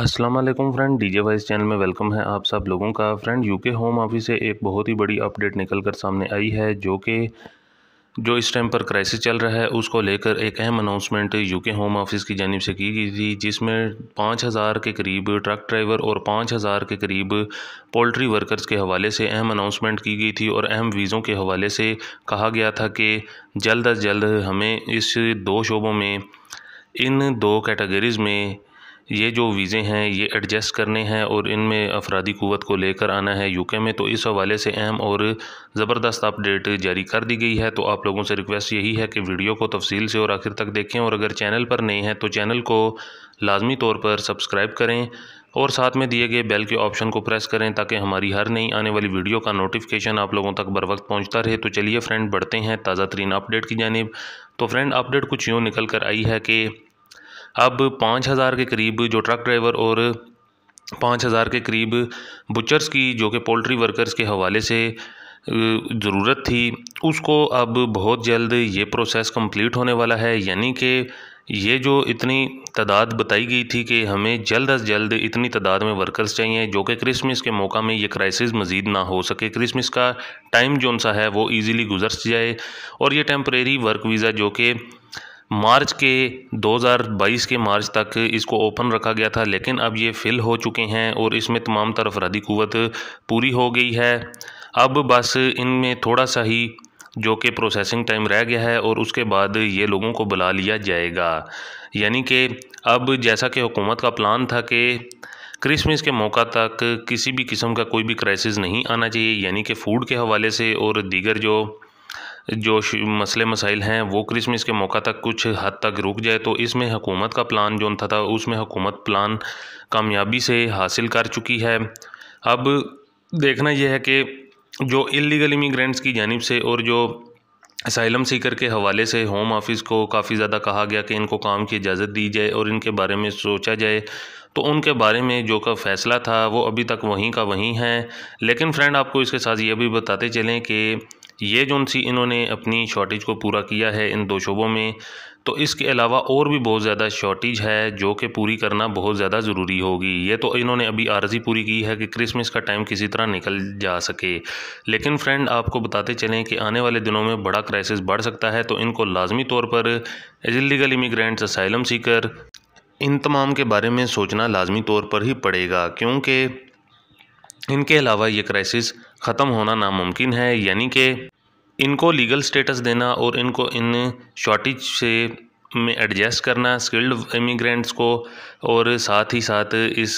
Aslam friend DJ voice channel में welcome है आप सब लोगों का फ्रेंड यूके होम ऑफिस से एक बहुत ही बड़ी अपडेट निकल कर सामने आई है जो कि जो इस टाइम पर क्राइसिस चल रहा है उसको लेकर एक अहम अनाउंसमेंट यूके होम ऑफिस की जानब से की गई थी जिसमें पाँच हज़ार के करीब ट्रक ड्राइवर और पाँच हज़ार के करीब पोल्ट्री वर्कर्स के हवाले से अहम अनाउंसमेंट की गई थी और अहम वीज़ों के हवाले से कहा गया था कि जल्द अज जल्द हमें इस दो शोबों में इन दो कैटेगरीज़ में ये जो वीज़े हैं ये एडजस्ट करने हैं और इनमें अफराधी क़ुत को लेकर आना है यूके में तो इस हवाले से अहम और ज़बरदस्त अपडेट जारी कर दी गई है तो आप लोगों से रिक्वेस्ट यही है कि वीडियो को तफसील से और आखिर तक देखें और अगर चैनल पर नहीं है तो चैनल को लाजमी तौर पर सब्सक्राइब करें और साथ में दिए गए बेल के ऑप्शन को प्रेस करें ताकि हमारी हर नई आने वाली वीडियो का नोटिफिकेशन आप लोगों तक बर वक्त पहुँचता रहे तो चलिए फ्रेंड बढ़ते हैं ताज़ा तरीन अपडेट की जानब तो फ्रेंड अपडेट कुछ यूँ निकल कर आई है कि अब पाँच हज़ार के करीब जो ट्रक ड्राइवर और पाँच हज़ार के करीब बुचर्स की जो कि पोल्ट्री वर्कर्स के हवाले से ज़रूरत थी उसको अब बहुत जल्द ये प्रोसेस कंप्लीट होने वाला है यानी कि ये जो इतनी तादाद बताई गई थी कि हमें जल्द अज जल्द इतनी तादाद में वर्कर्स चाहिए जो कि क्रिसमस के मौका में ये क्राइसिस मज़ीद ना हो सके क्रिसमस का टाइम जोन सा है वो इजीली गुजर जाए और ये टेम्परेरी वर्क वीज़ा जो कि मार्च के 2022 के मार्च तक इसको ओपन रखा गया था लेकिन अब ये फिल हो चुके हैं और इसमें तमाम तरफ रदी क़वत पूरी हो गई है अब बस इनमें थोड़ा सा ही जो कि प्रोसेसिंग टाइम रह गया है और उसके बाद ये लोगों को बुला लिया जाएगा यानी कि अब जैसा कि हुकूमत का प्लान था कि क्रिसमस के मौका तक किसी भी किस्म का कोई भी क्राइसिस नहीं आना चाहिए यानी कि फ़ूड के हवाले से और दीगर जो जो मसले मसाइल हैं वो क्रिसमस के मौका तक कुछ हद तक रुक जाए तो इसमें हकूमत का प्लान जो था, था उसमें हुकूमत प्लान कामयाबी से हासिल कर चुकी है अब देखना यह है कि जो इलीगल इमिग्रेंट्स की जानब से और जो साइलम सीकर के हवाले से होम ऑफिस को काफ़ी ज़्यादा कहा गया कि इनको काम की इजाज़त दी जाए और इनके बारे में सोचा जाए तो उनके बारे में जो का फ़ैसला था वो अभी तक वहीं का वहीं है लेकिन फ्रेंड आपको इसके साथ ये भी बताते चलें कि ये जो सी इन्होंने अपनी शॉर्टेज को पूरा किया है इन दो शोबों में तो इसके अलावा और भी बहुत ज़्यादा शॉर्टेज है जो कि पूरी करना बहुत ज़्यादा ज़रूरी होगी ये तो इन्होंने अभी आर्जी पूरी की है कि क्रिसमस का टाइम किसी तरह निकल जा सके लेकिन फ्रेंड आपको बताते चलें कि आने वाले दिनों में बड़ा क्राइसिस बढ़ सकता है तो इनको लाजमी तौर पर इलीगल इमिग्रेंट्स असाइलम सीकर इन तमाम के बारे में सोचना लाजमी तौर पर ही पड़ेगा क्योंकि इनके अलावा ये क्राइसिस ख़त्म होना नामुमकिन है यानी कि इनको लीगल स्टेटस देना और इनको इन शॉर्टेज से में एडजस्ट करना स्किल्ड इमिग्रेंट्स को और साथ ही साथ इस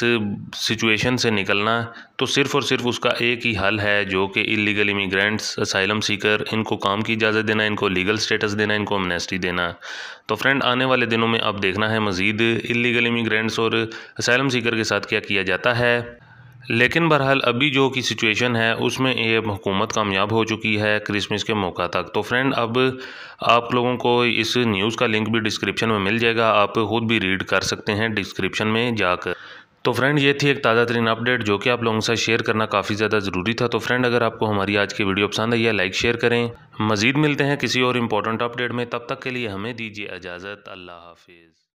सिचुएशन से निकलना तो सिर्फ़ और सिर्फ उसका एक ही हल है जो कि इलीगल इमिग्रेंट्स असाइलम सीकर इनको काम की इजाज़त देना इनको लीगल स्टेटस देना इनको अमनेस्टी देना तो फ्रेंड आने वाले दिनों में अब देखना है मज़ीद इलीगल इमिग्रेंट्स और असाइलम सीकर के साथ क्या किया जाता है लेकिन बहरहाल अभी जो कि सिचुएशन है उसमें ये हुकूमत कामयाब हो चुकी है क्रिसमस के मौका तक तो फ्रेंड अब आप लोगों को इस न्यूज़ का लिंक भी डिस्क्रिप्शन में मिल जाएगा आप खुद भी रीड कर सकते हैं डिस्क्रिप्शन में जाकर तो फ्रेंड ये थी एक ताज़ा तरीन अपडेट जो कि आप लोगों के साथ शेयर करना काफ़ी ज़्यादा ज़रूरी था तो फ्रेंड अगर आपको हमारी आज की वीडियो पसंद आई है लाइक शेयर करें मज़ीद मिलते हैं किसी और इम्पोर्टेंट अपडेट में तब तक के लिए हमें दीजिए इजाज़त अल्लाह हाफिज़